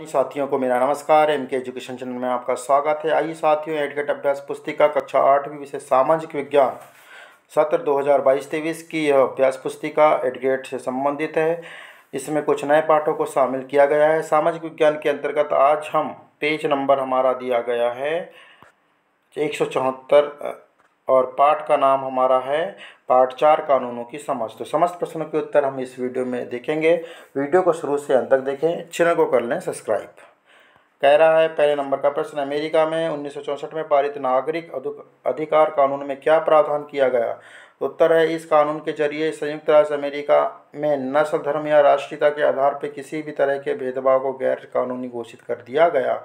साथियों को मेरा नमस्कार एम के एजुकेशन चैनल में आपका स्वागत है आइए साथियों एडगेट अभ्यास पुस्तिका कक्षा आठवीं विषय सामाजिक विज्ञान सत्र 2022-23 की यह अभ्यास पुस्तिका एडगेट से संबंधित है इसमें कुछ नए पाठों को शामिल किया गया है सामाजिक विज्ञान के अंतर्गत आज हम पेज नंबर हमारा दिया गया है एक और पाठ का नाम हमारा है पाठ चार कानूनों की समझ तो समस्त प्रश्नों के उत्तर हम इस वीडियो में देखेंगे वीडियो को शुरू से अंत तक देखें चैनल को कर लें सब्सक्राइब कह रहा है पहले नंबर का प्रश्न अमेरिका में उन्नीस में पारित नागरिक अधिकार कानून में क्या प्रावधान किया गया उत्तर है इस कानून के जरिए संयुक्त राज्य अमेरिका में नस्ल धर्म या राष्ट्रीयता के आधार पर किसी भी तरह के भेदभाव को गैर कानूनी घोषित कर दिया गया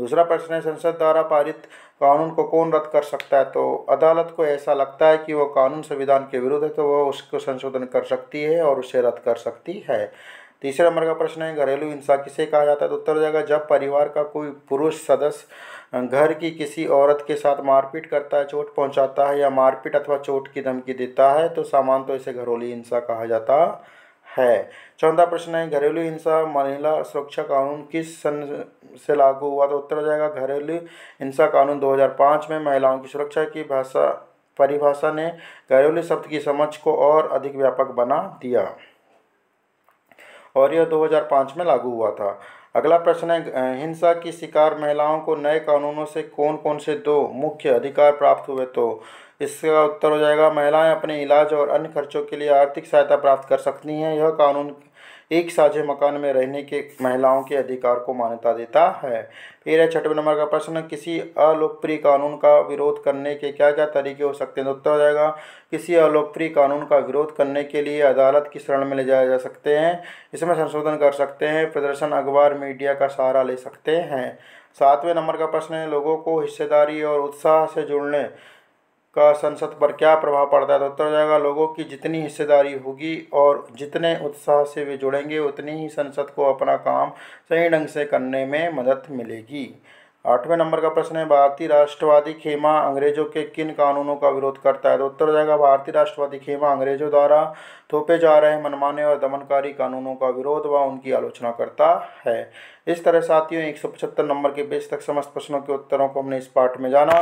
दूसरा प्रश्न है संसद द्वारा पारित कानून को कौन रद्द कर सकता है तो अदालत को ऐसा लगता है कि वो कानून संविधान के विरुद्ध है तो वह उसको संशोधन कर सकती है और उसे रद्द कर सकती है तीसरा नंबर का प्रश्न है घरेलू हिंसा किसे कहा जाता है तो उत्तर जाएगा जब परिवार का कोई पुरुष सदस्य घर की किसी औरत के साथ मारपीट करता है चोट पहुंचाता है या मारपीट अथवा चोट की धमकी देता है तो सामान तो इसे घरेलू हिंसा कहा जाता है चौथा प्रश्न है घरेलू हिंसा महिला सुरक्षा कानून किस सन से लागू हुआ तो उत्तर जाएगा घरेलू हिंसा कानून 2005 में महिलाओं की सुरक्षा की भाषा परिभाषा ने घरेलू शब्द की समझ को और अधिक व्यापक बना दिया और यह 2005 में लागू हुआ था अगला प्रश्न है हिंसा की शिकार महिलाओं को नए कानूनों से कौन कौन से दो मुख्य अधिकार प्राप्त हुए तो इसका उत्तर हो जाएगा महिलाएं अपने इलाज और अन्य खर्चों के लिए आर्थिक सहायता प्राप्त कर सकती हैं यह कानून एक साझे मकान में रहने के महिलाओं के अधिकार को मान्यता देता है फिर है छठवें नंबर का प्रश्न किसी अलोकप्रिय कानून का विरोध करने के क्या क्या तरीके हो सकते हैं तो उत्तर हो जाएगा किसी अलोकप्रिय कानून का विरोध करने के लिए अदालत की शरण में ले जाया जा सकते हैं इसमें संशोधन कर सकते हैं प्रदर्शन अखबार मीडिया का सहारा ले सकते हैं सातवें नंबर का प्रश्न है लोगों को हिस्सेदारी और उत्साह से जुड़ने का संसद पर क्या प्रभाव पड़ता है तो उत्तर जाएगा लोगों की जितनी हिस्सेदारी होगी और जितने उत्साह से वे जुड़ेंगे उतनी ही संसद को अपना काम सही ढंग से करने में मदद मिलेगी आठवें नंबर का प्रश्न है भारतीय राष्ट्रवादी खेमा अंग्रेजों के किन कानूनों का विरोध करता है तो उत्तर जाएगा भारतीय राष्ट्रवादी खेमा अंग्रेजों द्वारा थोपे जा रहे मनमाने और दमनकारी कानूनों का विरोध व उनकी आलोचना करता है इस तरह साथियों एक सौ पचहत्तर नंबर के बेच तक समस्त प्रश्नों के उत्तरों को हमने इस पाठ में जाना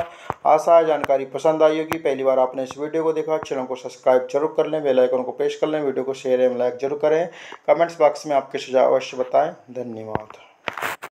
आशा है जानकारी पसंद आई होगी पहली बार आपने इस वीडियो को देखा चैनल को सब्सक्राइब जरूर कर लें बेलाइकन को प्रेस कर लें वीडियो को शेयर एवं लाइक जरूर करें कमेंट्स बॉक्स में आपके सुझाव अवश्य बताएं धन्यवाद